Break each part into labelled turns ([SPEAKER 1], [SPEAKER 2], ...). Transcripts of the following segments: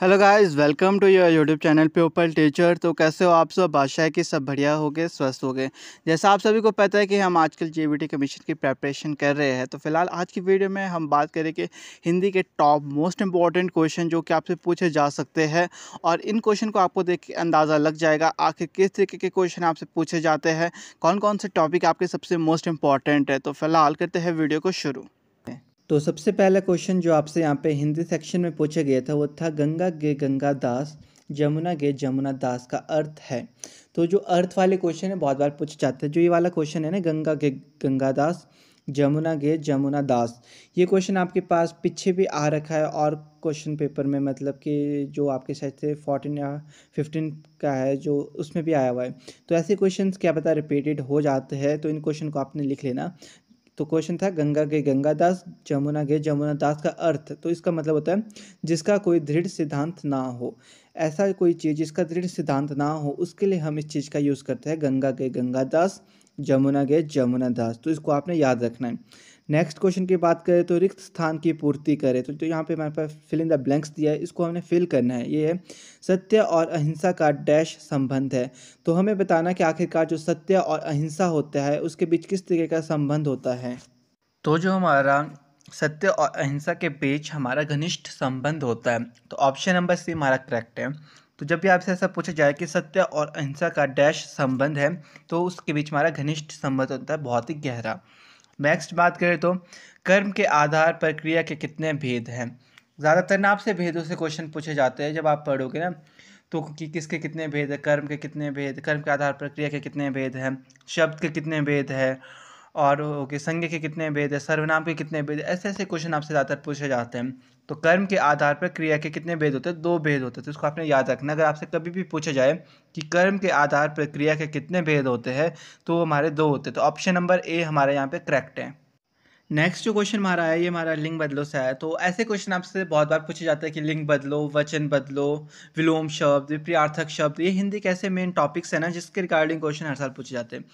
[SPEAKER 1] hello guys welcome to your YouTube channel people teacher तो कैसे हो आप सब बादशाह है कि सब बढ़िया हो गए स्वस्थ हो गए जैसा आप सभी को पता है कि हम आजकल जेबीटी कमीशन e की प्रेपरेशन कर रहे हैं तो फिलहाल आज की वीडियो में हम बात करें कि हिंदी के टॉप मोस्ट इंपॉर्टेंट क्वेश्चन जो कि आपसे पूछे जा सकते हैं और इन क्वेश्चन को आपको देख के अंदाज़ा लग जाएगा आखिर किस तरीके के क्वेश्चन आपसे पूछे जाते हैं कौन कौन से टॉपिक आपके सबसे मोस्ट इंपॉर्टेंट है तो फिलहाल करते हैं वीडियो को शुरू तो सबसे पहला क्वेश्चन जो आपसे यहाँ पे हिंदी सेक्शन में पूछा गया था वो था गंगा गे गंगा दास जमुना गे जमुना दास का अर्थ है तो जो अर्थ वाले क्वेश्चन है बहुत बार पूछे जाते हैं जो ये वाला क्वेश्चन है ना गंगा गे गंगा दास जमुना गे जमुना दास ये क्वेश्चन आपके पास पीछे भी आ रखा है और क्वेश्चन पेपर में मतलब कि जो आपके शायद से फोर्टीन या फिफ्टीन का है जो उसमें भी आया हुआ है तो ऐसे क्वेश्चंस क्या पता रिपीटेड हो जाते हैं तो इन क्वेश्चन को आपने लिख लेना तो क्वेश्चन था गंगा के गंगा दास जमुना के जमुना दास का अर्थ तो इसका मतलब होता है जिसका कोई दृढ़ सिद्धांत ना हो ऐसा कोई चीज़ जिसका दृढ़ सिद्धांत ना हो उसके लिए हम इस चीज़ का यूज़ करते हैं गंगा के गंगा दास जमुना के जमुना दास तो इसको आपने याद रखना है नेक्स्ट क्वेश्चन की बात करें तो रिक्त स्थान की पूर्ति करें तो जो तो यहाँ पे हमारे पास फिल इन द ब्लैंक्स दिया है इसको हमने फिल करना है ये है सत्य और अहिंसा का डैश संबंध है तो हमें बताना कि आखिरकार जो सत्य और अहिंसा होता है उसके बीच किस तरीके का संबंध होता है तो जो हमारा सत्य और अहिंसा के बीच हमारा घनिष्ठ संबंध होता है तो ऑप्शन नंबर सी हमारा करेक्ट है तो जब भी आपसे ऐसा पूछा जाए कि सत्य और अहिंसा का डैश संबंध है तो उसके बीच हमारा घनिष्ठ संबंध होता है बहुत ही गहरा नेक्स्ट बात करें तो कर्म के आधार पर क्रिया के कितने भेद हैं ज़्यादातर ना आपसे भेदों से क्वेश्चन पूछे जाते हैं जब आप पढ़ोगे ना तो कि किसके कितने भेद हैं कर्म के कितने भेद कर्म के आधार पर क्रिया के कितने भेद हैं शब्द के कितने भेद हैं और ओके संघ के कितने भेद है सर्वनाम के कितने भेद ऐसे ऐसे क्वेश्चन आपसे ज़्यादातर पूछे जाते हैं तो कर्म के आधार पर क्रिया के कितने भेद होते हैं दो भेद होते हैं तो इसको आपने याद रखना अगर आपसे कभी भी पूछा जाए कि कर्म के आधार पर क्रिया के कितने भेद होते हैं तो वो हमारे दो होते हैं तो ऑप्शन नंबर ए हमारे यहाँ पर करेक्ट है नेक्स्ट जो क्वेश्चन हमारा है ये हमारा लिंग बदलो से है तो ऐसे क्वेश्चन आपसे बहुत बार पूछे जाते हैं कि लिंग बदलो वचन बदलो विलोम शब्द विप्रियार्थक शब्द ये हिंदी के ऐसे मेन टॉपिक्स हैं ना जिसके रिगार्डिंग क्वेश्चन हर साल पूछे जाते हैं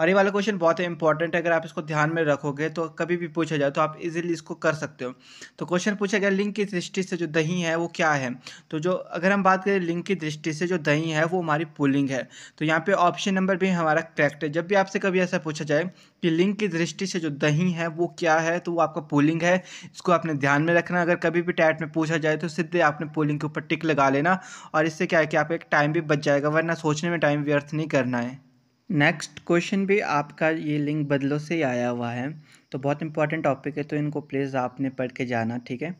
[SPEAKER 1] और ये वाला क्वेश्चन बहुत ही इंपॉर्टेंट है अगर आप इसको ध्यान में रखोगे तो कभी भी पूछा जाए तो आप इजीली इसको कर सकते हो तो क्वेश्चन पूछा गया लिंग की दृष्टि से जो दही है वो क्या है तो जो अगर हम बात करें लिंग की दृष्टि से जो दही है वो हमारी पुलिंग है तो यहाँ पे ऑप्शन नंबर भी हमारा करेक्ट है जब भी आपसे कभी ऐसा पूछा जाए कि लिंग की दृष्टि से जो दही है वो क्या है तो वो आपका पुलिंग है इसको आपने ध्यान में रखना अगर कभी भी टैट में पूछा जाए तो सीधे आपने पुलिंग के ऊपर टिक लगा लेना और इससे क्या है कि आपका एक टाइम भी बच जाएगा वरना सोचने में टाइम व्यर्थ नहीं करना है नेक्स्ट क्वेश्चन भी आपका ये लिंक बदलों से ही आया हुआ है तो बहुत इंपॉर्टेंट टॉपिक है तो इनको प्लीज़ आपने पढ़ के जाना ठीक है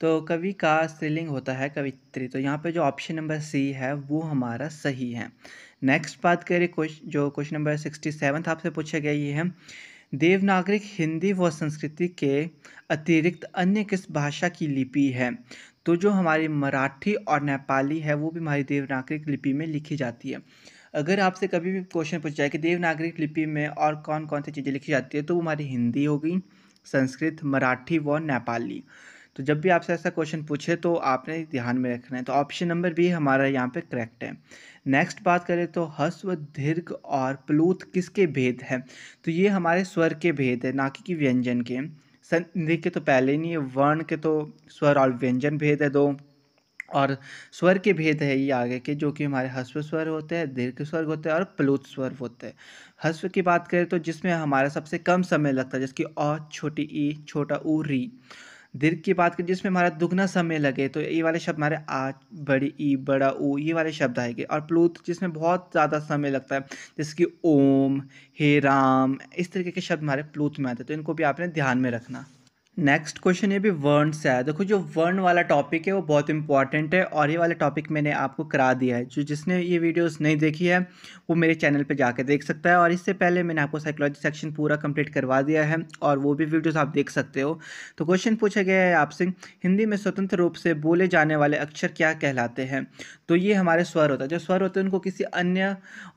[SPEAKER 1] तो कवि का स्त्रीलिंग होता है कवित्री तो यहाँ पे जो ऑप्शन नंबर सी है वो हमारा सही है नेक्स्ट बात करें क्वेश्चन जो क्वेश्चन नंबर सिक्सटी सेवन्थ आपसे पूछा गया ये है देवनागरिक हिंदी व संस्कृति के अतिरिक्त अन्य किस भाषा की लिपि है तो जो हमारी मराठी और नेपाली है वो भी हमारी देवनागरिक लिपि में लिखी जाती है अगर आपसे कभी भी क्वेश्चन पूछा जाए कि देवनागरिक लिपि में और कौन कौन सी चीज़ें लिखी जाती है तो वो हमारी हिंदी होगी संस्कृत मराठी व नेपाली तो जब भी आपसे ऐसा क्वेश्चन पूछे तो आपने ध्यान में रखना है तो ऑप्शन नंबर बी हमारा यहाँ पे करेक्ट है नेक्स्ट बात करें तो हस्व दीर्घ और प्लूत किसके भेद हैं तो ये हमारे स्वर के भेद है ना कि व्यंजन के संधि के तो पहले नहीं है वर्ण के तो स्वर और व्यंजन भेद है दो और स्वर के भेद है ये आगे के जो कि हमारे हस्व स्वर होते हैं दीर्घ स्वर होते हैं और प्लुत स्वर होते हैं हस्व की बात करें तो जिसमें हमारा सबसे कम समय लगता है जिसकी अ छोटी ई छोटा ऊ री दीर्घ की बात करें जिसमें हमारा दुगना समय लगे तो ये वाले शब्द हमारे आ बड़ी ई बड़ा ऊ ये वाले शब्द आएंगे और प्लुत जिसमें बहुत ज़्यादा समय लगता है जैसे कि ओम हे राम इस तरीके के शब्द हमारे प्लूत में आते हैं तो इनको भी आपने ध्यान में रखना नेक्स्ट क्वेश्चन ये भी वर्ण से है देखो जो वर्ण वाला टॉपिक है वो बहुत इंपॉर्टेंट है और ये वाला टॉपिक मैंने आपको करा दिया है जो जिसने ये वीडियोस नहीं देखी है वो मेरे चैनल पे जाके देख सकता है और इससे पहले मैंने आपको साइकोलॉजी सेक्शन पूरा कंप्लीट करवा दिया है और वो भी वीडियोज़ आप देख सकते हो तो क्वेश्चन पूछा गया है आपसे हिंदी में स्वतंत्र रूप से बोले जाने वाले अक्षर क्या कहलाते हैं तो ये हमारे स्वर होता है जो स्वर होते हैं उनको किसी अन्य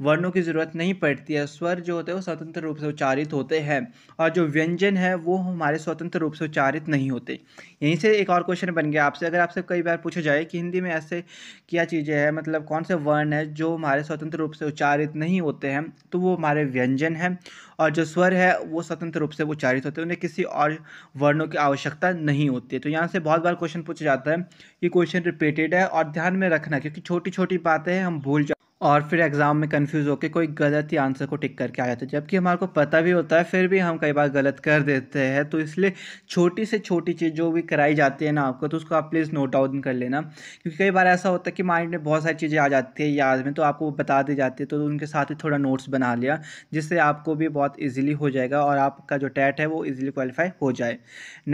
[SPEAKER 1] वर्णों की ज़रूरत नहीं पड़ती है स्वर जो होते हैं वो स्वतंत्र रूप से उच्चारित होते हैं और जो व्यंजन है वो हमारे स्वतंत्र रूप से उच्चारित नहीं होते यहीं से एक और क्वेश्चन बन गया आपसे अगर आपसे कई बार पूछा जाए कि हिंदी में ऐसे क्या चीज़ें हैं मतलब कौन से वर्ण हैं जो हमारे स्वतंत्र रूप से उच्चारित नहीं होते हैं तो वो हमारे व्यंजन हैं और जो स्वर है वो स्वतंत्र रूप से उच्चारित होते हैं उन्हें किसी और वर्णों की आवश्यकता नहीं होती है तो यहाँ से बहुत बार क्वेश्चन पूछा जाता है ये क्वेश्चन रिपीटेड है और ध्यान में रखना क्योंकि छोटी छोटी बातें हम भूल और फिर एग्ज़ाम में कंफ्यूज होकर कोई गलत ही आंसर को टिक करके आ जाते हैं जबकि हमारे को पता भी होता है फिर भी हम कई बार गलत कर देते हैं तो इसलिए छोटी से छोटी चीज़ जो भी कराई जाती है ना आपको तो उसको आप प्लीज़ नोट डाउन कर लेना क्योंकि कई बार ऐसा होता है कि माइंड में बहुत सारी चीज़ें आ जाती है याद में तो आपको बता दी जाती है तो उनके साथ ही थोड़ा नोट्स बना लिया जिससे आपको भी बहुत ईजिली हो जाएगा और आपका जो टैट है वो ईजिली क्वालिफाई हो जाए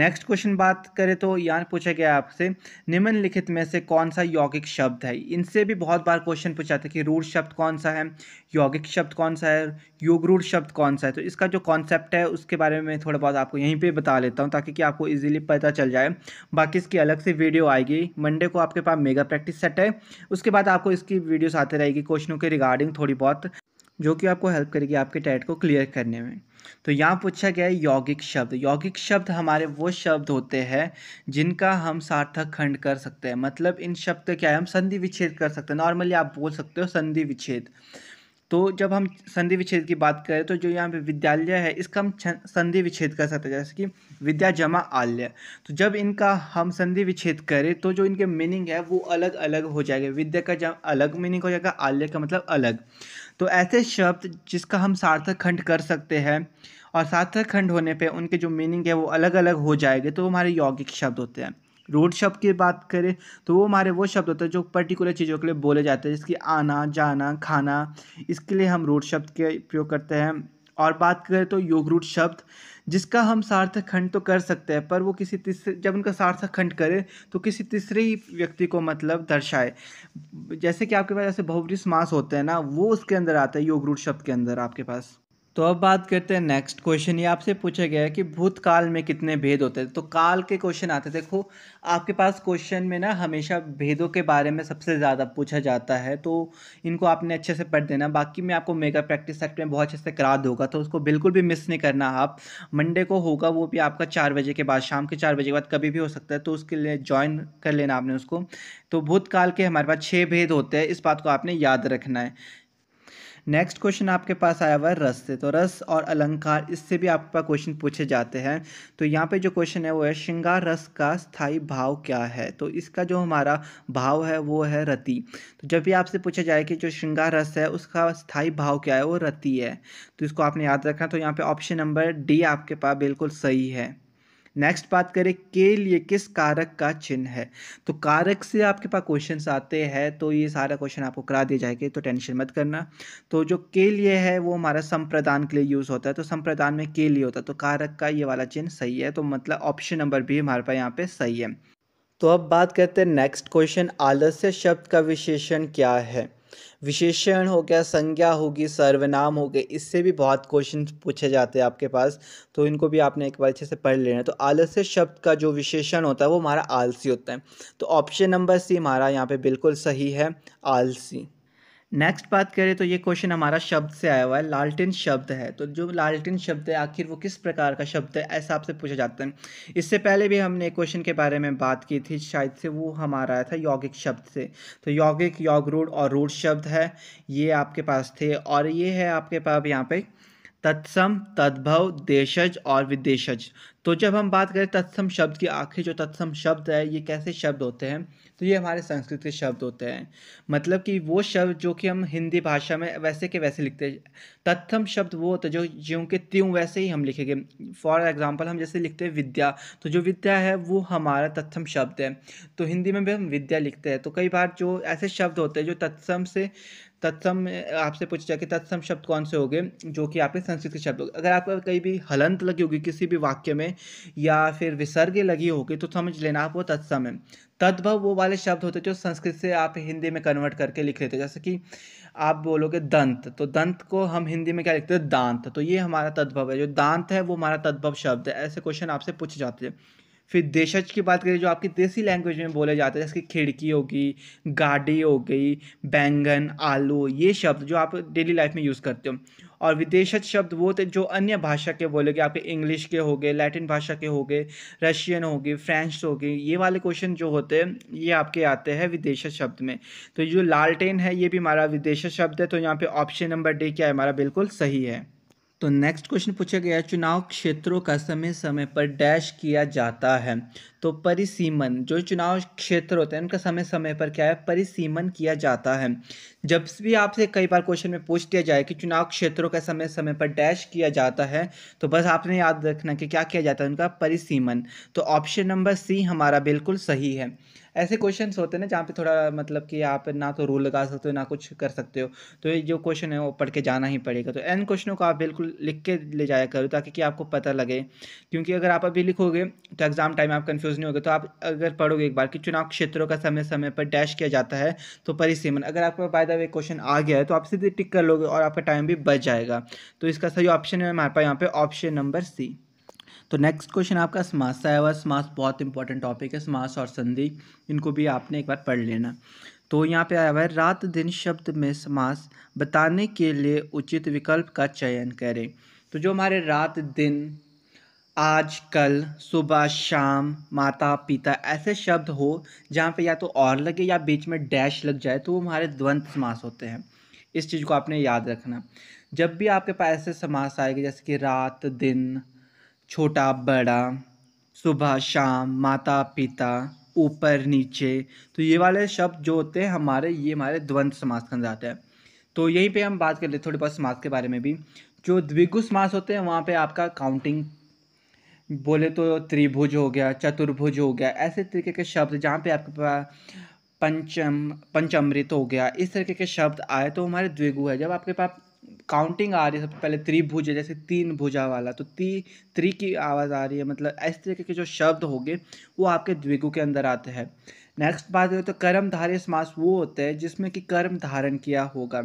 [SPEAKER 1] नेक्स्ट क्वेश्चन बात करें तो यहाँ पूछा गया आपसे निम्नलिखित में से कौन सा यौगिक शब्द है इनसे भी बहुत बार क्वेश्चन पूछा था कि रूढ़ शब्द कौन सा है यौगिक शब्द कौन सा है योग रूढ़ शब्द कौन सा है तो इसका जो कॉन्सेप्ट है उसके बारे में थोड़ा बहुत आपको यहीं पे बता लेता हूँ ताकि कि आपको इजीली पता चल जाए बाकी इसकी अलग से वीडियो आएगी मंडे को आपके पास मेगा प्रैक्टिस सेट है उसके बाद आपको इसकी वीडियोस आते रहेगी क्वेश्चनों के रिगार्डिंग थोड़ी बहुत जो कि आपको हेल्प करेगी आपके टैट को क्लियर करने में तो यहाँ पूछा गया है यौगिक शब्द यौगिक शब्द हमारे वो शब्द होते हैं जिनका हम सार्थक खंड कर सकते हैं मतलब इन शब्द क्या है हम संधि विच्छेद कर सकते हैं नॉर्मली आप बोल सकते हो संधि विच्छेद तो जब हम संधि विच्छेद की बात करें तो जो यहाँ पे विद्यालय है इसका हम संधि विच्छेद कर सकते हैं जैसे कि विद्या जमा आल्य तो जब इनका हम संधि विच्छेद करें तो जो इनके मीनिंग है वो अलग अलग हो जाएगा विद्या का जब अलग मीनिंग हो जाएगा आल्य का मतलब अलग तो ऐसे शब्द जिसका हम सार्थक खंड कर सकते हैं और सार्थक खंड होने पे उनके जो मीनिंग है वो अलग अलग हो जाएंगे तो वो हमारे यौगिक शब्द होते हैं रूट शब्द की बात करें तो वो हमारे वो शब्द होते हैं जो पर्टिकुलर चीज़ों के लिए बोले जाते हैं जिसकी आना जाना खाना इसके लिए हम रूट शब्द के प्रयोग करते हैं और बात करें तो योग रूट शब्द जिसका हम सार्थक खंड तो कर सकते हैं पर वो किसी तीसरे जब उनका सार्थक खंड करें तो किसी तीसरे ही व्यक्ति को मतलब दर्शाए जैसे कि आपके पास ऐसे बहुवरी समास होते हैं ना वो उसके अंदर आता है योग रूढ़ शब्द के अंदर आपके पास तो अब बात करते हैं नेक्स्ट क्वेश्चन ये आपसे पूछा गया है कि भूतकाल में कितने भेद होते थे तो काल के क्वेश्चन आते देखो आपके पास क्वेश्चन में ना हमेशा भेदों के बारे में सबसे ज़्यादा पूछा जाता है तो इनको आपने अच्छे से पढ़ देना बाकी मैं आपको मेगा प्रैक्टिस सेट में बहुत अच्छे से करा दूंगा तो उसको बिल्कुल भी मिस नहीं करना आप मंडे को होगा वो भी आपका चार बजे के बाद शाम के चार बजे के बाद कभी भी हो सकता है तो उसके लिए ज्वाइन कर लेना आपने उसको तो भूतकाल के हमारे पास छः भेद होते हैं इस बात को आपने याद रखना है नेक्स्ट क्वेश्चन आपके पास आया हुआ है रस से तो रस और अलंकार इससे भी आपके पास क्वेश्चन पूछे जाते हैं तो यहाँ पे जो क्वेश्चन है वो है श्रृंगार रस का स्थाई भाव क्या है तो इसका जो हमारा भाव है वो है रति तो जब भी आपसे पूछा जाए कि जो श्रृंगार रस है उसका स्थाई भाव क्या है वो रति है तो इसको आपने याद रखना तो यहाँ पर ऑप्शन नंबर डी आपके पास बिल्कुल सही है नेक्स्ट बात करें के लिए किस कारक का चिन्ह है तो कारक से आपके पास क्वेश्चन आते हैं तो ये सारा क्वेश्चन आपको करा दिया जाएगा तो टेंशन मत करना तो जो के लिए है वो हमारा संप्रदान के लिए यूज़ होता है तो संप्रदान में के लिए होता है तो कारक का ये वाला चिन्ह सही है तो मतलब ऑप्शन नंबर भी हमारे पास यहाँ पे सही है तो अब बात करते हैं नेक्स्ट क्वेश्चन आलस्य शब्द का विशेषण क्या है विशेषण हो गया संज्ञा होगी सर्वनाम हो गए इससे भी बहुत क्वेश्चन पूछे जाते हैं आपके पास तो इनको भी आपने एक बार अच्छे से पढ़ लेना है तो आलस्य शब्द का जो विशेषण होता है वो हमारा आलसी होता है तो ऑप्शन नंबर सी हमारा यहाँ पे बिल्कुल सही है आलसी नेक्स्ट बात करें तो ये क्वेश्चन हमारा शब्द से आया हुआ है लालटेन शब्द है तो जो लालटेन शब्द है आखिर वो किस प्रकार का शब्द है ऐसा आपसे पूछा जाता है इससे पहले भी हमने क्वेश्चन के बारे में बात की थी शायद से वो हमारा आया था यौगिक शब्द से तो यौगिक यौग रूढ़ और रूढ़ शब्द है ये आपके पास थे और ये है आपके पास यहाँ पर तत्सम तद्भव देशज और विदेशज तो जब हम बात करें तत्सम शब्द की आखिर जो तत्सम शब्द है ये कैसे शब्द होते हैं तो ये हमारे संस्कृत के शब्द होते हैं मतलब कि वो शब्द जो कि हम हिंदी भाषा में वैसे के वैसे लिखते हैं तत्सम शब्द वो होता है जो ज्यों के त्यों वैसे ही हम लिखेंगे फॉर एग्जाम्पल हम जैसे लिखते हैं विद्या तो जो विद्या है वो हमारा तत्सम शब्द है तो हिंदी में भी हम विद्या लिखते हैं तो कई बार जो ऐसे शब्द होते हैं जो तत्सम से तत्सम आपसे पूछा जाए कि तत्सम शब्द कौन से होंगे जो कि आपके संस्कृत के शब्द अगर आपको कहीं भी हलंत लगी होगी किसी भी वाक्य में या फिर विसर्ग लगी होगी तो समझ लेना आप वो तत्सम है तद्भव वो वाले शब्द होते जो संस्कृत से आप हिंदी में कन्वर्ट करके लिख लेते हैं जैसे कि आप बोलोगे दंत तो दंत को हम हिंदी में क्या लिखते हैं दांत तो ये हमारा तद्भव है जो दांत है वो हमारा तद्भव शब्द है ऐसे क्वेश्चन आपसे पूछे जाते हैं फिर देशज की बात करें जो आपकी देसी लैंग्वेज में बोले जाते हैं जैसे खिड़की होगी गाड़ी हो गई बैंगन आलू ये शब्द जो आप डेली लाइफ में यूज़ करते हो और विदेशज शब्द वो थे जो अन्य भाषा के बोले गए आपके इंग्लिश के हो गए लैटिन भाषा के हो गए रशियन हो गए फ्रेंच हो गए ये वाले क्वेश्चन जो होते हैं ये आपके आते हैं विदेशज शब्द में तो जो लालटेन है ये भी हमारा विदेशज शब्द है तो यहाँ पे ऑप्शन नंबर डी क्या है हमारा बिल्कुल सही है तो नेक्स्ट क्वेश्चन पूछा गया है चुनाव क्षेत्रों का समय समय पर डैश किया जाता है तो परिसीमन जो चुनाव क्षेत्र होते हैं उनका समय समय पर क्या है परिसीमन किया जाता है जब भी आपसे कई बार क्वेश्चन में पूछ दिया जाए कि चुनाव क्षेत्रों का समय समय पर डैश किया जाता है तो बस आपने याद रखना कि क्या किया जाता है उनका परिसीमन तो ऑप्शन नंबर सी हमारा बिल्कुल सही है ऐसे क्वेश्चन होते हैं ना जहाँ पे थोड़ा मतलब कि आप ना तो रूल लगा सकते हो ना कुछ कर सकते हो तो ये जो क्वेश्चन है वो पढ़ के जाना ही पड़ेगा तो एन क्वेश्चनों को आप बिल्कुल लिख के ले जाया करो ताकि कि आपको पता लगे क्योंकि अगर आप अभी लिखोगे तो एग्ज़ाम टाइम आप कन्फ्यूज़ नहीं होगे तो आप अगर पढ़ोगे एक बार कि चुनाव क्षेत्रों का समय समय पर डैश किया जाता है तो परिसीमन अगर आपका बाय द वे क्वेश्चन आ गया है तो आप सीधे टिक कर लोगे और आपका टाइम भी बच जाएगा तो इसका सही ऑप्शन है हमारे पास यहाँ पे ऑप्शन नंबर सी तो नेक्स्ट क्वेश्चन आपका समास आया हुआ समास बहुत इंपॉर्टेंट टॉपिक है समास और संधि इनको भी आपने एक बार पढ़ लेना तो यहाँ पे आया हुआ है रात दिन शब्द में समास बताने के लिए उचित विकल्प का चयन करें तो जो हमारे रात दिन आज कल सुबह शाम माता पिता ऐसे शब्द हो जहाँ पे या तो और लगे या बीच में डैश लग जाए तो वो हमारे द्वंद समास होते हैं इस चीज़ को आपने याद रखना जब भी आपके पास ऐसे समास आएगा जैसे कि रात दिन छोटा बड़ा सुबह शाम माता पिता ऊपर नीचे तो ये वाले शब्द जो होते हैं हमारे ये हमारे द्वंद समास के अंदर आते हैं तो यहीं पे हम बात कर लेते थोड़े बहुत समास के बारे में भी जो द्विगु समास होते हैं वहाँ पे आपका काउंटिंग बोले तो त्रिभुज हो गया चतुर्भुज हो गया ऐसे तरीके के शब्द जहाँ पे आपके पास पंचम पंचमृत हो गया इस तरीके के शब्द आए तो हमारे द्विगु है जब आपके पास काउंटिंग आ रही है सबसे पहले त्रिभुज जैसे तीन भुजा वाला तो ती त्रि की आवाज़ आ रही है मतलब इस तरीके के जो शब्द होंगे वो आपके द्विगु के अंदर आते हैं नेक्स्ट बात करें तो कर्मधारय समास वो होते हैं जिसमें कि कर्म धारण किया होगा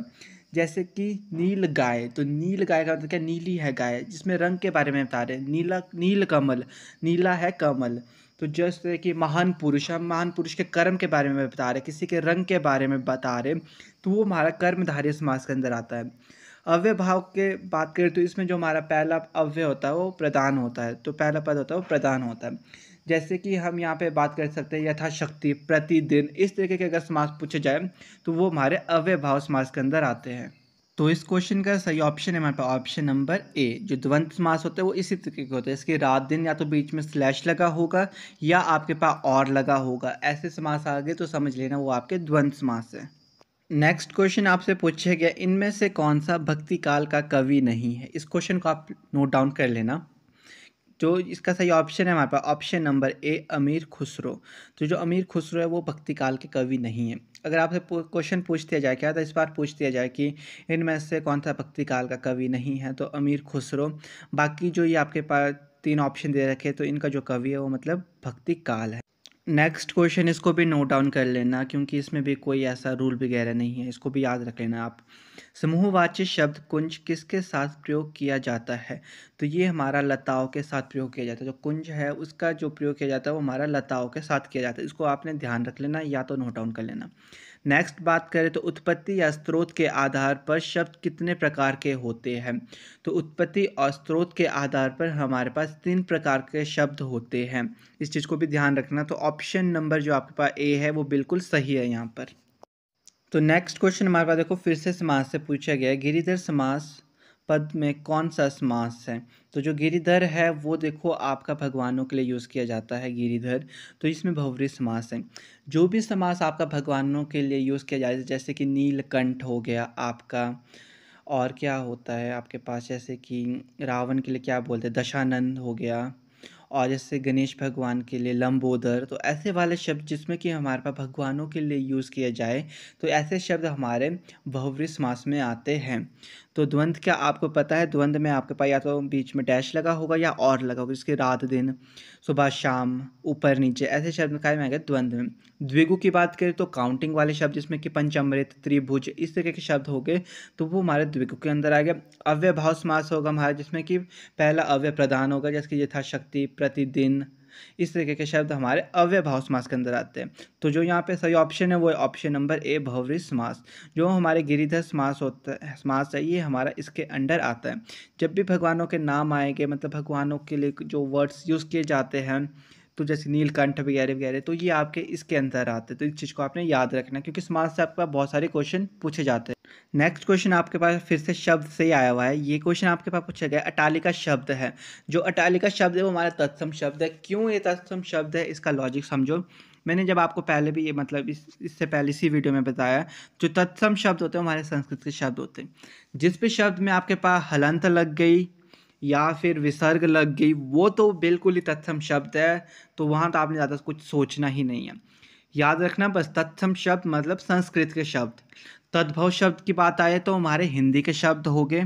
[SPEAKER 1] जैसे कि नील गाय तो नील गाय का मतलब क्या नीली है गाय जिसमें रंग के बारे में बता रहे हैं नीला नील कमल नीला है कमल तो जैसे कि महान पुरुष हम महान पुरुष के कर्म के बारे में बता रहे किसी के रंग के बारे में बता रहे तो वो हमारा कर्मधारी समास के अंदर आता है अव्यय भाव के बात करें तो इसमें जो हमारा पहला अव्यय होता है वो प्रदान होता है तो पहला पद होता है वो प्रदान होता है जैसे कि हम यहाँ पे बात कर सकते हैं यथाशक्ति प्रतिदिन इस तरीके के अगर समास पूछे जाए तो वो हमारे अव्यय भाव समास के अंदर आते हैं तो इस क्वेश्चन का सही ऑप्शन है हमारे पास ऑप्शन नंबर ए जो द्वंद समास होता है वो इसी तरीके के होते हैं इसके रात दिन या तो बीच में स्लैश लगा होगा या आपके पास और लगा होगा ऐसे समास आ गए तो समझ लेना वो आपके द्वंद समास है नेक्स्ट क्वेश्चन आपसे पूछे गया इनमें से कौन सा भक्ति काल का कवि नहीं है इस क्वेश्चन को आप नोट डाउन कर लेना जो इसका सही ऑप्शन है हमारे पास ऑप्शन नंबर ए अमीर खुसरो तो जो अमीर खुसरो है वो भक्ति काल के कवि नहीं है अगर आपसे क्वेश्चन पूछ दिया जाए क्या तो इस बार पूछ दिया जाए कि इनमें से कौन सा भक्ति काल का कवि नहीं है तो अमीर खुसरो बाकी जो ये आपके पास तीन ऑप्शन दे रखे तो इनका जो कवि है वो मतलब भक्ति काल है नेक्स्ट क्वेश्चन इसको भी नोट डाउन कर लेना क्योंकि इसमें भी कोई ऐसा रूल वगैरह नहीं है इसको भी याद रख लेना आप समूहवाची शब्द कुंज किसके साथ प्रयोग किया जाता है तो ये हमारा लताओं के साथ प्रयोग किया जाता है जो कुंज है उसका जो प्रयोग किया जाता है वो हमारा लताओं के साथ किया जाता है इसको आपने ध्यान रख लेना या तो नोट डाउन कर लेना नेक्स्ट बात करें तो उत्पत्ति या स्रोत के आधार पर शब्द कितने प्रकार के होते हैं तो उत्पत्ति और स्रोत के आधार पर हमारे पास तीन प्रकार के शब्द होते हैं इस चीज़ को भी ध्यान रखना तो ऑप्शन नंबर जो आपके पास ए है वो बिल्कुल सही है यहाँ पर तो नेक्स्ट क्वेश्चन हमारे पास देखो फिर से समास से पूछा गया गिरिधर समास पद में कौन सा समास है तो जो गिरिधर है वो देखो आपका भगवानों के लिए यूज़ किया जाता है गिरिधर तो इसमें भवरी समास है जो भी समास आपका भगवानों के लिए यूज़ किया जाता है जैसे कि नीलकंठ हो गया आपका और क्या होता है आपके पास जैसे कि रावण के लिए क्या बोलते हैं दशानंद हो गया और जैसे गणेश भगवान के लिए लंबोदर तो ऐसे वाले शब्द जिसमें कि हमारे पास भगवानों के लिए यूज़ किया जाए तो ऐसे शब्द हमारे भवरी समास में आते हैं तो द्वंद्व क्या आपको पता है द्वंद्व में आपके पास या तो बीच में डैश लगा होगा या और लगा होगा जिसके रात दिन सुबह शाम ऊपर नीचे ऐसे शब्द में जाएंगे द्वंद्व में द्विगु की बात करें तो काउंटिंग वाले शब्द जिसमें कि पंचमृत त्रिभुज इस तरीके के शब्द हो गए तो वो हमारे द्विगु के अंदर आ गए अव्य भाव समास होगा हमारा जिसमें कि पहला अव्य प्रधान होगा जैसे कि यथाशक्ति प्रतिदिन इस तरीके के शब्द हमारे अव्य भाव समास के अंदर आते हैं तो जो यहाँ पे सही ऑप्शन है वो है ऑप्शन नंबर ए भवरी समास जो हमारे गिरिधर समास होता है समास है ये हमारा इसके अंडर आता है जब भी भगवानों के नाम आएंगे मतलब भगवानों के लिए जो वर्ड्स यूज़ किए जाते हैं तो जैसे नीलकंठ वगैरह वगैरह तो ये आपके इसके अंदर आते हैं तो इस चीज़ को आपने याद रखना क्योंकि समाज से आपका बहुत सारे क्वेश्चन पूछे जाते हैं नेक्स्ट क्वेश्चन आपके पास फिर से शब्द से ही आया हुआ है ये क्वेश्चन आपके पास पूछा गया अटालिका शब्द है जो अटालिका शब्द है वो हमारा तत्सम शब्द है क्यों ये तत्सम शब्द है इसका लॉजिक समझो मैंने जब आपको पहले भी ये मतलब इस इससे पहले इसी वीडियो में बताया जो तत्सम शब्द होते हैं हमारे संस्कृत के शब्द होते हैं जिस भी शब्द में आपके पास हलंत लग गई या फिर विसर्ग लग गई वो तो बिल्कुल ही तत्सम शब्द है तो वहाँ तो आपने ज़्यादा कुछ सोचना ही नहीं है याद रखना बस तत्सम शब्द मतलब संस्कृत के शब्द तद्भव शब्द की बात आए तो हमारे हिंदी के शब्द हो गए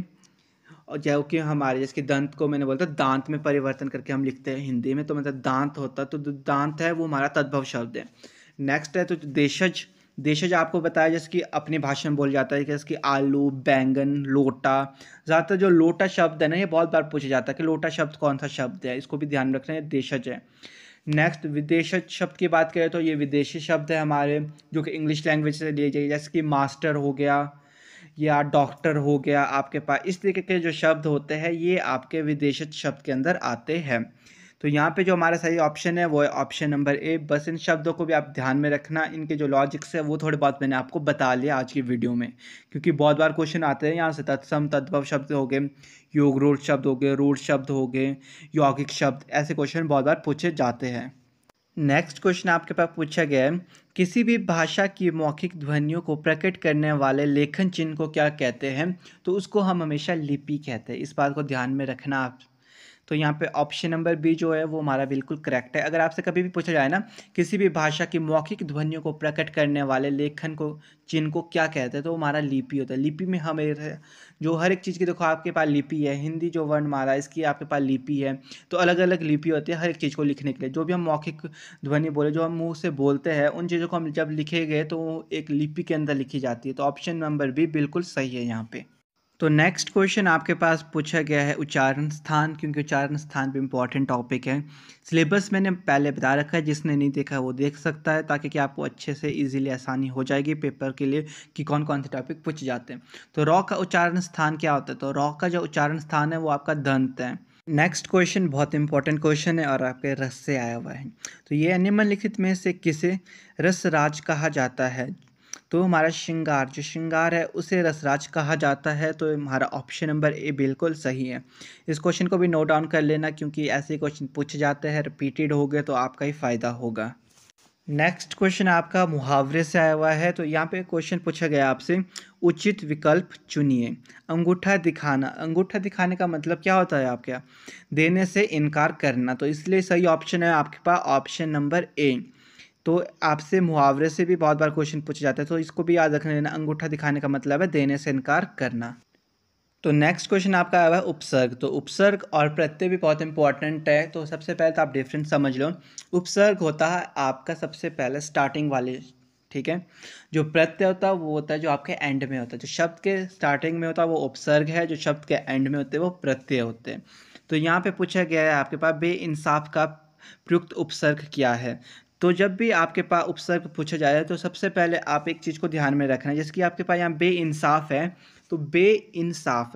[SPEAKER 1] और जो कि हमारे जैसे दंत को मैंने बोला था दांत में परिवर्तन करके हम लिखते हैं हिंदी में तो मतलब दांत होता तो दांत है वो हमारा तद्भव शब्द है नेक्स्ट है तो देशज देशज आपको बताया जैसे कि अपनी भाषा में बोल जाता है जैसे कि आलू बैंगन लोटा ज़्यादातर जो लोटा शब्द है ना ये बहुत बार पूछा जाता है कि लोटा शब्द कौन सा शब्द है इसको भी ध्यान रखना है देशज है नेक्स्ट विदेश शब्द की बात करें तो ये विदेशी शब्द है हमारे जो कि इंग्लिश लैंग्वेज से लिए जाइए जैसे कि मास्टर हो गया या डॉक्टर हो गया आपके पास इस तरीके के जो शब्द होते हैं ये आपके विदेश शब्द के अंदर आते हैं तो यहाँ पे जो हमारा सही ऑप्शन है वो है ऑप्शन नंबर ए बस इन शब्दों को भी आप ध्यान में रखना इनके जो लॉजिक्स है वो थोड़े बहुत मैंने आपको बता लिया आज की वीडियो में क्योंकि बहुत बार क्वेश्चन आते हैं यहाँ से तत्सम तद्भव शब्द हो गए योग रूढ़ शब्द हो गए रूढ़ शब्द हो गए यौगिक शब्द ऐसे क्वेश्चन बहुत बार पूछे जाते हैं नेक्स्ट क्वेश्चन आपके पास पूछा गया है किसी भी भाषा की मौखिक ध्वनियों को प्रकट करने वाले लेखन चिन्ह को क्या कहते हैं तो उसको हम हमेशा लिपि कहते हैं इस बात को ध्यान में रखना आप तो यहाँ पे ऑप्शन नंबर बी जो है वो हमारा बिल्कुल करेक्ट है अगर आपसे कभी भी पूछा जाए ना किसी भी भाषा की मौखिक ध्वनियों को प्रकट करने वाले लेखन को चिन्ह को क्या कहते हैं तो हमारा लिपि होता है लिपि में हम जो हर एक चीज़ की देखो आपके पास लिपि है हिंदी जो वर्णमाला इसकी आपके पास लिपि है तो अलग अलग लिपि होती है हर एक चीज़ को लिखने के लिए जो भी हम मौखिक ध्वनि बोले जो हम मुँह से बोलते हैं उन चीज़ों को हम जब लिखे गए तो एक लिपि के अंदर लिखी जाती है तो ऑप्शन नंबर बी बिल्कुल सही है यहाँ पर तो नेक्स्ट क्वेश्चन आपके पास पूछा गया है उच्चारण स्थान क्योंकि उच्चारण स्थान भी इम्पॉर्टेंट टॉपिक है सिलेबस मैंने पहले बता रखा है जिसने नहीं देखा वो देख सकता है ताकि कि आपको अच्छे से इजीली आसानी हो जाएगी पेपर के लिए कि कौन कौन से टॉपिक पूछ जाते हैं तो रॉ का उच्चारण स्थान क्या होता है तो रॉ का जो उच्चारण स्थान है वो आपका दंत है नेक्स्ट क्वेश्चन बहुत इंपॉर्टेंट क्वेश्चन है और आपके रस से आया हुआ है तो ये एनिमल लिखित में से किसे रसराज कहा जाता है तो हमारा श्रृंगार जो श्रृंगार है उसे रसराज कहा जाता है तो हमारा ऑप्शन नंबर ए बिल्कुल सही है इस क्वेश्चन को भी नोट डाउन कर लेना क्योंकि ऐसे क्वेश्चन पूछे जाते हैं रिपीटेड हो गए तो आपका ही फ़ायदा होगा नेक्स्ट क्वेश्चन आपका मुहावरे से आया हुआ है तो यहाँ पे क्वेश्चन पूछा गया आपसे उचित विकल्प चुनिए अंगूठा दिखाना अंगूठा दिखाने का मतलब क्या होता है आपके देने से इनकार करना तो इसलिए सही ऑप्शन है आपके पास ऑप्शन नंबर ए तो आपसे मुहावरे से भी बहुत बार क्वेश्चन पूछे जाते हैं तो इसको भी याद रखने लेना अंगूठा दिखाने का मतलब है देने से इनकार करना तो नेक्स्ट क्वेश्चन आपका आया हुआ है उपसर्ग तो उपसर्ग और प्रत्यय भी बहुत इंपॉर्टेंट है तो सबसे पहले तो आप डिफरेंस समझ लो उपसर्ग होता है आपका सबसे पहले स्टार्टिंग वाले ठीक है जो प्रत्यय होता है वो होता है जो आपके एंड में होता है जो शब्द के स्टार्टिंग में होता है वो उपसर्ग है जो शब्द के एंड में होते हैं वो प्रत्यय होते हैं तो यहाँ पर पूछा गया है आपके पास बे इंसाफ का प्रयुक्त उपसर्ग क्या है तो जब भी आपके पास उपसर्ग पूछा जाए तो सबसे पहले आप एक चीज़ को ध्यान में रखना है जैसे कि आपके पास यहाँ बे इंसाफ है तो बे इंसाफ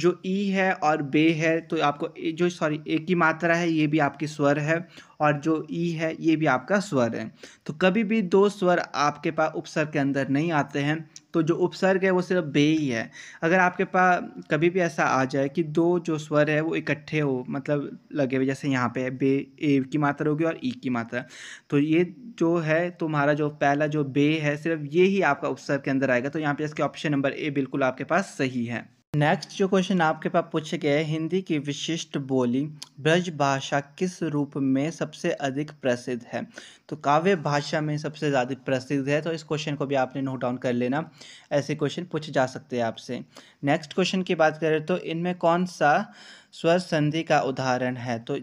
[SPEAKER 1] जो ई है और बे है तो आपको जो सॉरी ए की मात्रा है ये भी आपकी स्वर है और जो ई है ये भी आपका स्वर है तो कभी भी दो स्वर आपके पास उपसर्ग के अंदर नहीं आते हैं तो जो उपसर्ग है वो सिर्फ बे ही है अगर आपके पास कभी भी ऐसा आ जाए कि दो जो स्वर है वो इकट्ठे हो मतलब लगे हुए जैसे यहाँ पे बे ए की मात्रा होगी और ई की मात्रा तो ये जो है तुम्हारा जो पहला जो बे है सिर्फ ये ही आपका उपसर्ग के अंदर आएगा तो यहाँ पे इसके ऑप्शन नंबर ए बिल्कुल आपके पास सही है नेक्स्ट जो क्वेश्चन आपके पास पूछे गया है हिंदी की विशिष्ट बोली ब्रज भाषा किस रूप में सबसे अधिक प्रसिद्ध है तो काव्य भाषा में सबसे ज़्यादा प्रसिद्ध है तो इस क्वेश्चन को भी आपने नोट डाउन कर लेना ऐसे क्वेश्चन पूछे जा सकते हैं आपसे नेक्स्ट क्वेश्चन की बात करें तो इनमें कौन सा स्वर संधि का उदाहरण है तो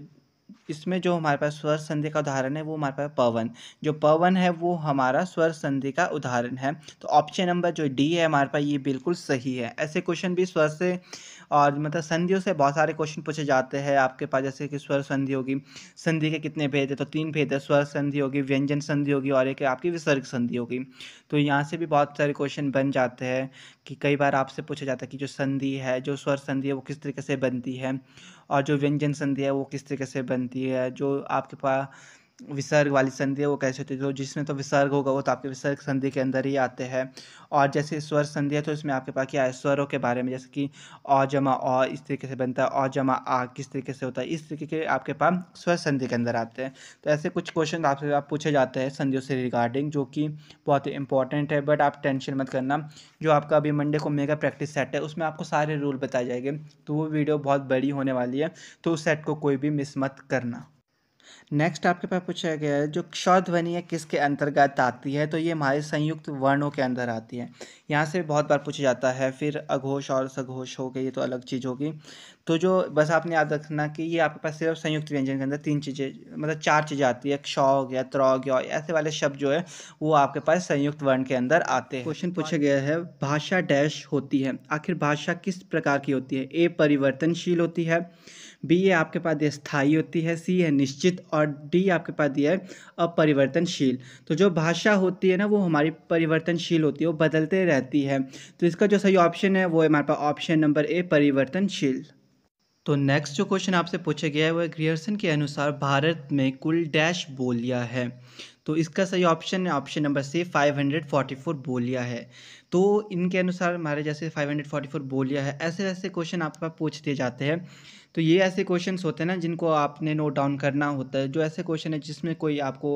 [SPEAKER 1] इसमें जो हमारे पास स्वर संधि का उदाहरण है वो हमारे पास पवन जो पवन है वो हमारा स्वर संधि का उदाहरण है तो ऑप्शन नंबर जो डी है हमारे पास ये बिल्कुल सही है ऐसे क्वेश्चन भी स्वर से और मतलब संधियों से बहुत सारे क्वेश्चन पूछे जाते हैं आपके पास जैसे कि स्वर संधि होगी संधि के कितने भेद है तो तीन भेद है स्वर संधि होगी व्यंजन संधि होगी और एक आपकी विसर्ग संधि होगी तो यहाँ से भी बहुत सारे क्वेश्चन बन जाते हैं कि कई बार आपसे पूछा जाता है कि जो संधि है जो स्वर संधि है वो किस तरीके से बनती है और जो व्यंजन संधि है वो किस तरीके से बनती है जो आपके पास विसर्ग वाली संधि है वो कैसे होती है तो जिसमें तो विसर्ग होगा वो तो आपके विसर्ग संधि के अंदर ही आते हैं और जैसे स्वर संधि है तो इसमें आपके पास क्या है स्वरों के बारे में जैसे कि अ जमा अ इस तरीके से बनता है अ जमा आ किस तरीके से होता है इस तरीके के आपके पास स्वर संधि के अंदर आते हैं तो ऐसे कुछ क्वेश्चन तो आपसे आप पूछे जाते हैं संधियों से रिगार्डिंग जो कि बहुत ही इंपॉर्टेंट है बट आप टेंशन मत करना जो आपका अभी मंडे को मेगा प्रैक्टिस सेट है उसमें आपको सारे रूल बताए जाएंगे तो वो वीडियो बहुत बड़ी होने वाली है तो उस सेट को कोई भी मिस मत करना नेक्स्ट आपके पास पूछा गया है जो क्ष ध्वनि है किसके अंतर्गत आती है तो ये हमारे संयुक्त वर्णों के अंदर आती है यहाँ से बहुत बार पूछा जाता है फिर अघोष और सघोष हो गए ये तो अलग चीज़ होगी तो जो बस आपने याद रखना कि ये आपके पास सिर्फ संयुक्त व्यंजन के अंदर तीन चीज़ें मतलब चार चीज़ें आती है क्ष हो गया त्र हो गया ऐसे वाले शब्द जो है वो आपके पास संयुक्त वर्ण के अंदर आते हैं क्वेश्चन पूछा गया है भाषा डैश होती है आखिर भाषा किस प्रकार की होती है ए परिवर्तनशील होती है बी ये आपके पास दिया स्थायी होती है सी है निश्चित और डी आपके पास दिया है अपरिवर्तनशील तो जो भाषा होती है ना वो हमारी परिवर्तनशील होती है वो बदलते रहती है तो इसका जो सही ऑप्शन है वो है हमारे पास ऑप्शन नंबर ए परिवर्तनशील तो नेक्स्ट जो क्वेश्चन आपसे पूछा गया है वह ग्रियर्सन के अनुसार भारत में कुल डैश बोलिया है तो इसका सही ऑप्शन है ऑप्शन नंबर सी 544 बोलिया है तो इनके अनुसार हमारे जैसे 544 बोलिया है ऐसे ऐसे क्वेश्चन आपके पास पूछ दिए जाते हैं तो ये ऐसे क्वेश्चन होते हैं ना जिनको आपने नोट डाउन करना होता है जो ऐसे क्वेश्चन है जिसमें कोई आपको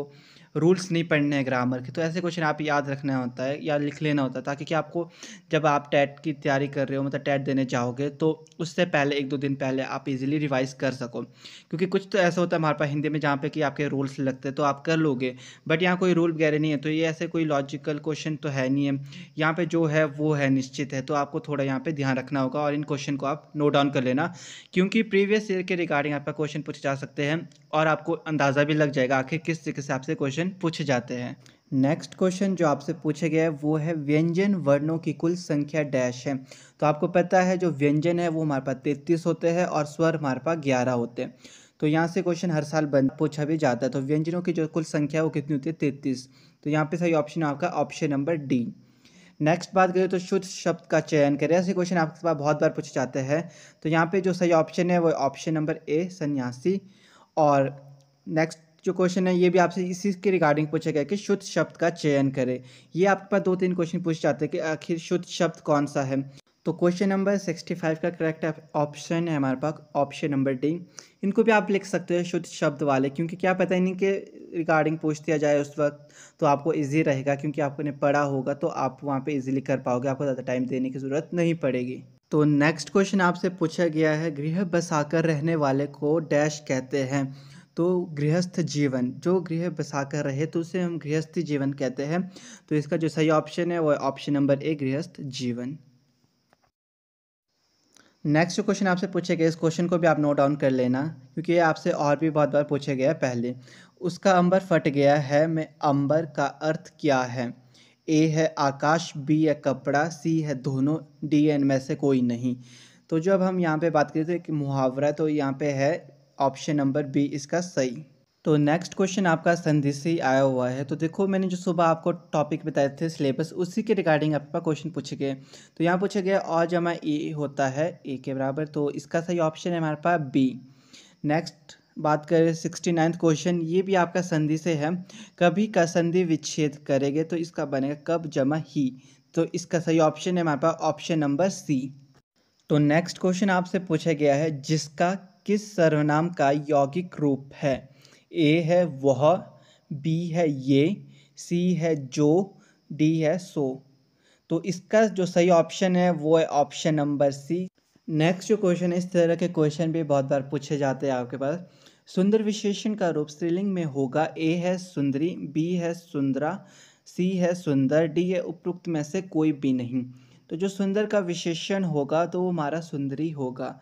[SPEAKER 1] रूल्स नहीं पढ़ने हैं ग्रामर के तो ऐसे क्वेश्चन आप याद रखना होता है या लिख लेना होता है ताकि कि आपको जब आप टेट की तैयारी कर रहे हो मतलब टेट देने जाओगे तो उससे पहले एक दो दिन पहले आप इजीली रिवाइज कर सको क्योंकि कुछ तो ऐसा होता है हमारे पास हिंदी में जहाँ पे कि आपके रूल्स लगते हैं तो आप कर लोगे बट यहाँ कोई रूल वगैरह नहीं है तो ये ऐसे कोई लॉजिकल क्वेश्चन तो है नहीं है यहाँ पर जो है वो है निश्चित है तो आपको थोड़ा यहाँ पर ध्यान रखना होगा और इन क्वेश्चन को आप नोट डाउन कर लेना क्योंकि प्रीवियस ईयर के रिगार्डिंग आपका क्वेश्चन पूछे जा सकते हैं और आपको अंदाज़ा भी लग जाएगा आखिर किस तरीके से आपसे क्वेश्चन क्वेश्चन पूछे जाते हैं नेक्स्ट क्वेश्चन जो आपसे पूछे गया है वो है व्यंजन वर्णों की कुल संख्या डैश है तो आपको पता है जो व्यंजन है वो हमारे पास तैतीस होते हैं और स्वर हमारे पास ग्यारह होते हैं तो यहाँ से क्वेश्चन हर साल बन पूछा भी जाता है तो व्यंजनों की जो कुल संख्या है वो कितनी होती है तैतीस तो यहाँ पे सही ऑप्शन आपका ऑप्शन नंबर डी नेक्स्ट बात करें तो शुद्ध शब्द का चयन करें ऐसे क्वेश्चन आपके पास बहुत बार पूछे जाते हैं तो यहाँ पे जो सही ऑप्शन है वो ऑप्शन नंबर ए सन्यासी और नेक्स्ट जो क्वेश्चन है ये भी आपसे इसी के रिगार्डिंग पूछा गया कि शुद्ध शब्द का चयन करें ये आपके पास दो तीन क्वेश्चन पूछ जाते हैं कि आखिर शुद्ध शब्द कौन सा है तो क्वेश्चन नंबर सिक्सटी फाइव का करेक्ट ऑप्शन है हमारे पास ऑप्शन नंबर डी इनको भी आप लिख सकते हो शुद्ध शब्द वाले क्योंकि क्या पता नहीं कि रिगार्डिंग पूछ दिया जाए उस वक्त तो आपको इजी रहेगा क्योंकि आपने पढ़ा होगा तो आप वहाँ पे इजीली कर पाओगे आपको ज़्यादा टाइम देने की ज़रूरत नहीं पड़ेगी तो नेक्स्ट क्वेश्चन आपसे पूछा गया है गृह बसाकर रहने वाले को डैश कहते हैं तो गृहस्थ जीवन जो गृह बसा कर रहे तो उसे हम गृहस्थ जीवन कहते हैं तो इसका जो सही ऑप्शन है वो ऑप्शन नंबर ए गृहस्थ जीवन नेक्स्ट जो क्वेश्चन आपसे पूछे गए इस क्वेश्चन को भी आप नोट डाउन कर लेना क्योंकि ये आपसे और भी बहुत बार पूछे गया पहले उसका अंबर फट गया है में अंबर का अर्थ क्या है ए है आकाश बी है कपड़ा सी है दोनों डी एन में से कोई नहीं तो जो अब हम यहाँ पे बात करें तो एक मुहावरा तो यहाँ पे है ऑप्शन नंबर बी इसका सही तो नेक्स्ट क्वेश्चन आपका संधि ही आया हुआ है तो देखो मैंने जो सुबह आपको टॉपिक बताए थे सिलेबस उसी के रिगार्डिंग आपका क्वेश्चन पूछे गए तो यहाँ पूछा गया और जमा ए होता है ए के बराबर तो इसका सही ऑप्शन है हमारे पास बी नेक्स्ट बात करें सिक्सटी नाइन्थ क्वेश्चन ये भी आपका संधि से है कभी का संधि विच्छेद करेंगे तो इसका बनेगा कब जमा ही तो इसका सही ऑप्शन है हमारे पास ऑप्शन नंबर सी तो नेक्स्ट क्वेश्चन आपसे पूछा गया है जिसका किस सर्वनाम का यौगिक रूप है ए है वह बी है ये सी है जो डी है सो तो इसका जो सही ऑप्शन है वो है ऑप्शन नंबर सी नेक्स्ट जो क्वेश्चन है इस तरह के क्वेश्चन भी बहुत बार पूछे जाते हैं आपके पास सुंदर विशेषण का रूप स्त्रीलिंग में होगा ए है सुंदरी बी है सुंदरा सी है सुंदर डी है उपरोक्त में से कोई भी नहीं तो जो सुंदर का विशेषण होगा तो वो हमारा सुंदरी होगा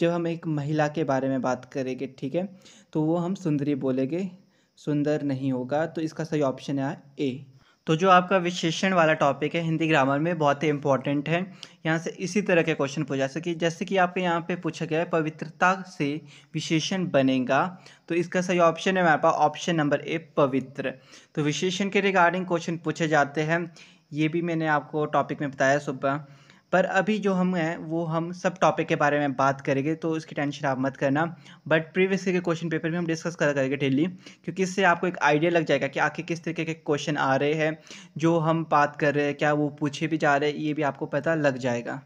[SPEAKER 1] जब हम एक महिला के बारे में बात करेंगे ठीक है तो वो हम सुंदरी बोलेंगे सुंदर नहीं होगा तो इसका सही ऑप्शन है ए तो जो आपका विशेषण वाला टॉपिक है हिंदी ग्रामर में बहुत ही इंपॉर्टेंट है यहाँ से इसी तरह के क्वेश्चन पूछा सके जैसे कि आपके यहाँ पे पूछा गया है पवित्रता से विशेषण बनेगा तो इसका सही ऑप्शन है हमारे पास ऑप्शन नंबर ए पवित्र तो विशेषण के रिगार्डिंग क्वेश्चन पूछे जाते हैं ये भी मैंने आपको टॉपिक में बताया सुबह पर अभी जो हम हैं वो हम सब टॉपिक के बारे में बात करेंगे तो इसकी टेंशन आप मत करना बट प्रीवियस के क्वेश्चन पेपर भी हम डिस्कस करा करेंगे डेली क्योंकि इससे आपको एक आइडिया लग जाएगा कि आखिर किस तरीके के क्वेश्चन आ रहे हैं जो हम बात कर रहे हैं क्या वो पूछे भी जा रहे हैं ये भी आपको पता लग जाएगा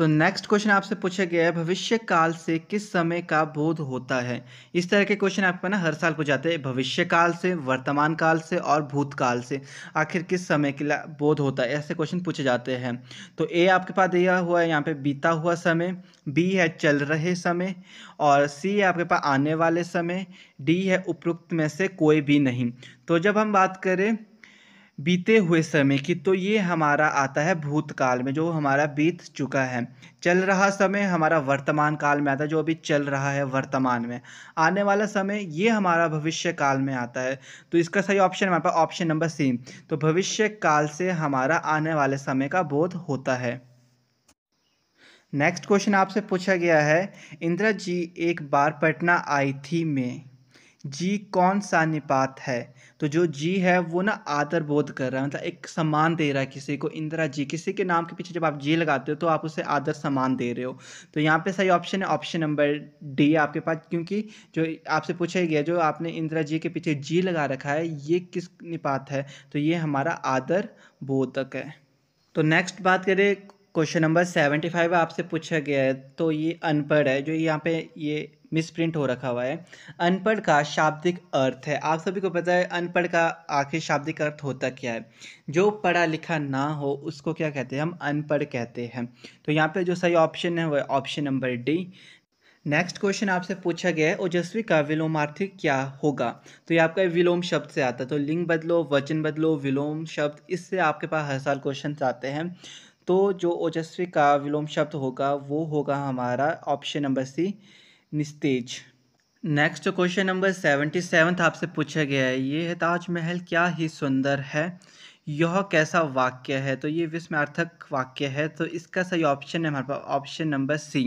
[SPEAKER 1] तो नेक्स्ट क्वेश्चन आपसे पूछा गया है भविष्य काल से किस समय का बोध होता है इस तरह के क्वेश्चन आपको ना हर साल पूछ जाते हैं भविष्य काल से वर्तमान काल से और भूतकाल से आखिर किस समय के बोध होता है ऐसे क्वेश्चन पूछे जाते हैं तो ए आपके पास दिया हुआ है यहाँ पे बीता हुआ समय बी है चल रहे समय और सी है आपके पास आने वाले समय डी है उपरोक्त में से कोई भी नहीं तो जब हम बात करें बीते हुए समय की तो ये हमारा आता है भूतकाल में जो हमारा बीत चुका है चल रहा समय हमारा वर्तमान काल में आता है जो अभी चल रहा है वर्तमान में आने वाला समय ये हमारा भविष्य काल में आता है तो इसका सही ऑप्शन हमारे पास ऑप्शन नंबर सी तो भविष्य काल से हमारा आने वाले समय का बोध होता है नेक्स्ट क्वेश्चन आपसे पूछा गया है इंदिरा जी एक बार पटना आई थी में जी कौन सा निपात है तो जो जी है वो ना आदर बोध कर रहा है मतलब एक सम्मान दे रहा है किसी को इंदिरा जी किसी के नाम के पीछे जब आप जी लगाते हो तो आप उसे आदर सम्मान दे रहे हो तो यहाँ पे सही ऑप्शन है ऑप्शन नंबर डी आपके पास क्योंकि जो आपसे पूछा गया जो आपने इंदिरा जी के पीछे जी लगा रखा है ये किस निपात है तो ये हमारा आदर बोधक है तो नेक्स्ट बात करें क्वेश्चन नंबर सेवेंटी फाइव आपसे पूछा गया है तो ये अनपढ़ है जो यहाँ पे ये मिसप्रिंट हो रखा हुआ है अनपढ़ का शाब्दिक अर्थ है आप सभी को पता है अनपढ़ का आखिर शाब्दिक अर्थ होता क्या है जो पढ़ा लिखा ना हो उसको क्या कहते हैं हम अनपढ़ कहते हैं तो यहाँ पे जो सही ऑप्शन है वह option number D next question आपसे पूछा गया है ओजस्वी का विलोमार्थी क्या होगा तो ये आपका विलोम शब्द से आता है तो लिंग बदलो वचन बदलो विलोम शब्द इससे आपके पास हर साल क्वेश्चन आते हैं तो जो ओजस्वी का विलोम शब्द होगा वो होगा हमारा ऑप्शन नंबर सी निस्तेज next question number seventy seventh आपसे पूछा गया है ये है ताजमहल क्या ही सुंदर है यह कैसा वाक्य है तो ये विस्मार्थक वाक्य है तो इसका सही ऑप्शन है हमारे पास ऑप्शन नंबर सी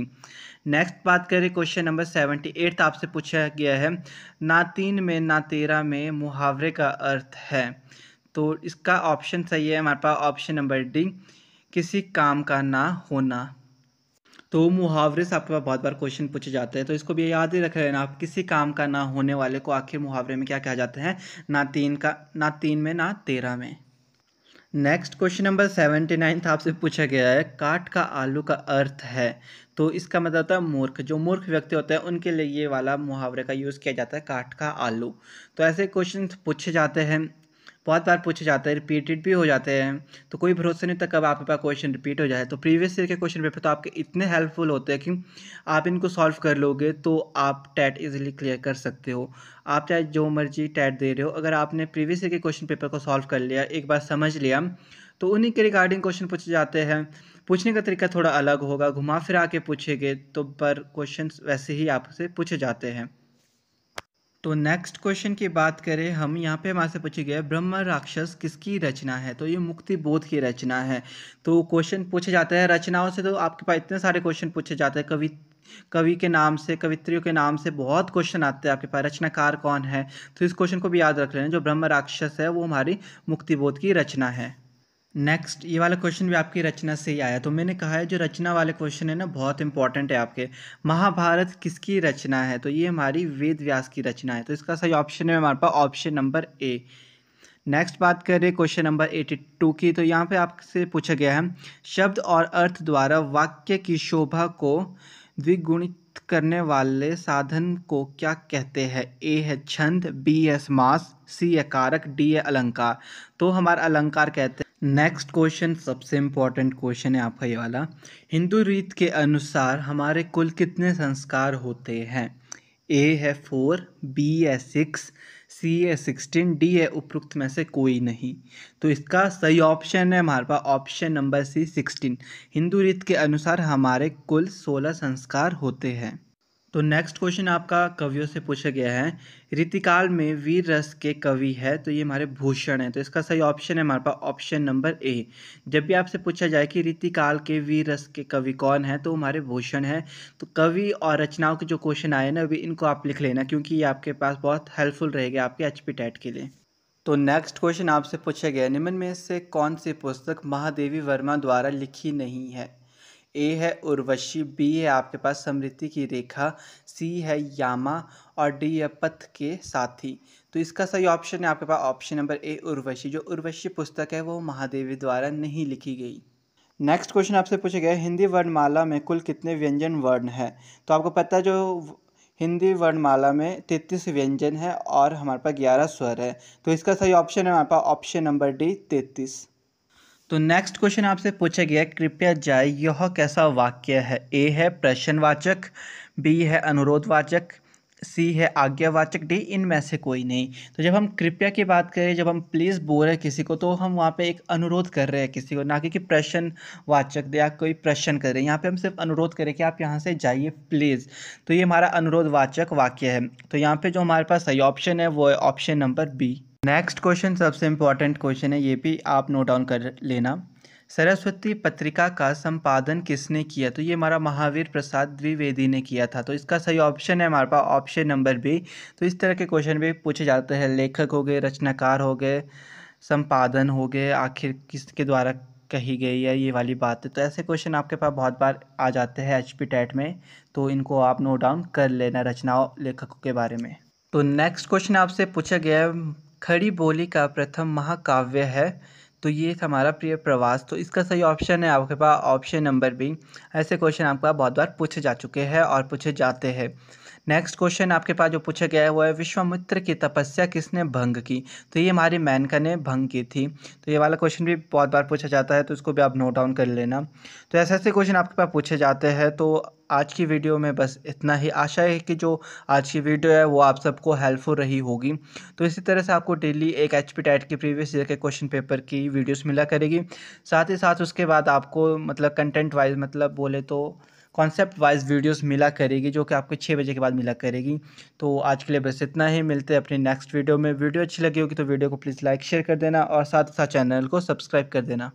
[SPEAKER 1] नेक्स्ट बात करें क्वेश्चन नंबर सेवेंटी एट आपसे पूछा गया है ना तीन में ना तेरह में मुहावरे का अर्थ है तो इसका ऑप्शन सही है हमारे पास ऑप्शन नंबर डी किसी काम का ना होना तो मुहावरे से आपके पास बहुत बार क्वेश्चन पूछे जाते हैं तो इसको भी याद ही रख लेना आप किसी काम का ना होने वाले को आखिर मुहावरे में क्या कहा जाते हैं ना तीन का ना तीन में ना तेरह में next question number seventy ninth आपसे पूछा गया है काट का आलू का अर्थ है तो इसका मतलब होता है मूर्ख जो मूर्ख व्यक्ति होते हैं उनके लिए ये वाला मुहावरे का यूज़ किया जाता है काट का आलू तो ऐसे क्वेश्चन पूछे जाते हैं बहुत बार पूछे जाते हैं रिपीटेड भी हो जाते हैं तो कोई भरोसा नहीं होता कब आपके पास क्वेश्चन रिपीट हो जाए तो प्रीवियस ईयर के क्वेश्चन पेपर तो आपके इतने हेल्पफुल होते हैं कि आप इनको सॉल्व कर लोगे तो आप टैट इजीली क्लियर कर सकते हो आप चाहे जो मर्जी टैट दे रहे हो अगर आपने प्रीवियस ईयर के क्वेश्चन पेपर को सॉल्व कर लिया एक बार समझ लिया तो उन्हीं के रिगार्डिंग क्वेश्चन पूछे जाते हैं पूछने का तरीका थोड़ा अलग होगा घुमा फिरा के पूछेंगे तो पर क्वेश्चन वैसे ही आपसे पूछे जाते हैं तो नेक्स्ट क्वेश्चन की बात करें हम यहाँ पे हमारे पूछे गए ब्रह्म राक्षस किसकी रचना है तो ये मुक्ति बोध की रचना है तो क्वेश्चन पूछे जाते हैं रचनाओं से तो आपके पास इतने सारे क्वेश्चन पूछे जाते हैं कवि कवि के नाम से कवित्रियों के नाम से बहुत क्वेश्चन आते हैं आपके पास रचनाकार कौन है तो इस क्वेश्चन को भी याद रख लेना जो ब्रह्म राक्षस है वो हमारी मुक्ति बोध की रचना है नेक्स्ट ये वाला क्वेश्चन भी आपकी रचना से ही आया तो मैंने कहा है जो रचना वाले क्वेश्चन है ना बहुत इंपॉर्टेंट है आपके महाभारत किसकी रचना है तो ये हमारी वेद व्यास की रचना है तो इसका सही ऑप्शन है हमारे पास ऑप्शन नंबर ए नेक्स्ट बात करें क्वेश्चन नंबर एटी टू की तो यहाँ पे आपसे पूछा गया है शब्द और अर्थ द्वारा वाक्य की शोभा को द्विगुणित करने वाले साधन को क्या कहते हैं ए है छंद बी है समास सी है कारक डी है अलंकार तो हमारा अलंकार कहते हैं नेक्स्ट क्वेश्चन सबसे इम्पॉर्टेंट क्वेश्चन है आपका ये वाला हिंदू रीत के अनुसार हमारे कुल कितने संस्कार होते हैं ए है फोर बी है सिक्स सी है सिक्सटीन डी है उपरोक्त में से कोई नहीं तो इसका सही ऑप्शन है हमारे पास option number C sixteen Hindu रीत के अनुसार हमारे कुल सोलह संस्कार होते हैं तो नेक्स्ट क्वेश्चन आपका कवियों से पूछा गया है रितिकाल में वीर रस के कवि है तो ये हमारे भूषण है तो इसका सही ऑप्शन है हमारे पास ऑप्शन नंबर ए जब भी आपसे पूछा जाए कि रितिकाल के वीर रस के कवि कौन है तो हमारे भूषण है तो कवि और रचनाओं के जो क्वेश्चन आए ना अभी इनको आप लिख लेना क्योंकि ये आपके पास बहुत हेल्पफुल रहेगा आपके एच टेट के लिए तो नेक्स्ट क्वेश्चन आपसे पूछा गया निम्न में से कौन सी पुस्तक महादेवी वर्मा द्वारा लिखी नहीं है ए है उर्वशी बी है आपके पास समृद्धि की रेखा सी है यामा और डी है पथ के साथी तो इसका सही ऑप्शन है आपके पास ऑप्शन नंबर ए उर्वशी जो उर्वशी पुस्तक है वो महादेवी द्वारा नहीं लिखी गई नेक्स्ट क्वेश्चन आपसे पूछे गए हिंदी वर्णमाला में कुल कितने व्यंजन वर्ण हैं तो आपको पता है जो हिंदी वर्णमाला में तैतीस व्यंजन है और हमारे पास ग्यारह स्वर है तो इसका सही ऑप्शन है हमारे पास ऑप्शन नंबर डी तैतीस तो नेक्स्ट क्वेश्चन आपसे पूछा गया कृपया जाए यह कैसा वाक्य है ए है प्रश्नवाचक बी है अनुरोधवाचक सी है आज्ञावाचक डी इनमें से कोई नहीं तो जब हम कृपया की बात करें जब हम प्लीज़ बोल रहे हैं किसी को तो हम वहाँ पे एक अनुरोध कर रहे हैं किसी को ना कि, कि प्रश्नवाचक या कोई प्रश्न कर रहे हैं यहाँ पे हम सिर्फ अनुरोध करें कि आप यहाँ से जाइए प्लीज़ तो ये हमारा अनुरोधवाचक वाक्य है तो यहाँ पे जो हमारे पास सही ऑप्शन है वो है option number B next question सबसे इम्पॉर्टेंट क्वेश्चन है ये भी आप नोट डाउन कर लेना सरस्वती पत्रिका का संपादन किसने किया तो ये हमारा महावीर प्रसाद द्विवेदी ने किया था तो इसका सही ऑप्शन है हमारे पास ऑप्शन नंबर बी तो इस तरह के क्वेश्चन भी पूछे जाते हैं लेखक हो गए रचनाकार हो गए संपादन हो गए आखिर किसके द्वारा कही गई है ये वाली बात है तो ऐसे क्वेश्चन आपके पास बहुत बार आ जाते हैं एच पी टैट में तो इनको आप नोट डाउन कर लेना रचनाओं लेखकों के बारे में तो नेक्स्ट क्वेश्चन आपसे पूछा गया है खड़ी बोली का प्रथम महाकाव्य है तो ये हमारा प्रिय प्रवास तो इसका सही ऑप्शन है आपके पास ऑप्शन नंबर बी ऐसे क्वेश्चन आपका बहुत बार पूछे जा चुके हैं और पूछे जाते हैं नेक्स्ट क्वेश्चन आपके पास जो पूछा गया है वो है विश्वामित्र की तपस्या किसने भंग की तो ये हमारी मैनका ने भंग की थी तो ये वाला क्वेश्चन भी बहुत बार पूछा जाता है तो इसको भी आप नोट डाउन कर लेना तो ऐसे ऐसे क्वेश्चन आपके पास पूछे जाते हैं तो आज की वीडियो में बस इतना ही आशा है कि जो आज की वीडियो है वो आप सबको हेल्पफुल रही होगी तो इसी तरह से आपको डेली एक एच पी टाइट की प्रीवियस ईयर के क्वेश्चन पेपर की वीडियोस मिला करेगी साथ ही साथ उसके बाद आपको मतलब कंटेंट वाइज मतलब बोले तो कॉन्सेप्ट वाइज वीडियोस मिला करेगी जो कि आपको छः बजे के बाद मिला करेगी तो आज के लिए बस इतना ही मिलते हैं अपने नेक्स्ट वीडियो में वीडियो अच्छी लगी होगी तो वीडियो को प्लीज़ लाइक शेयर कर देना और साथ ही साथ चैनल को सब्सक्राइब कर देना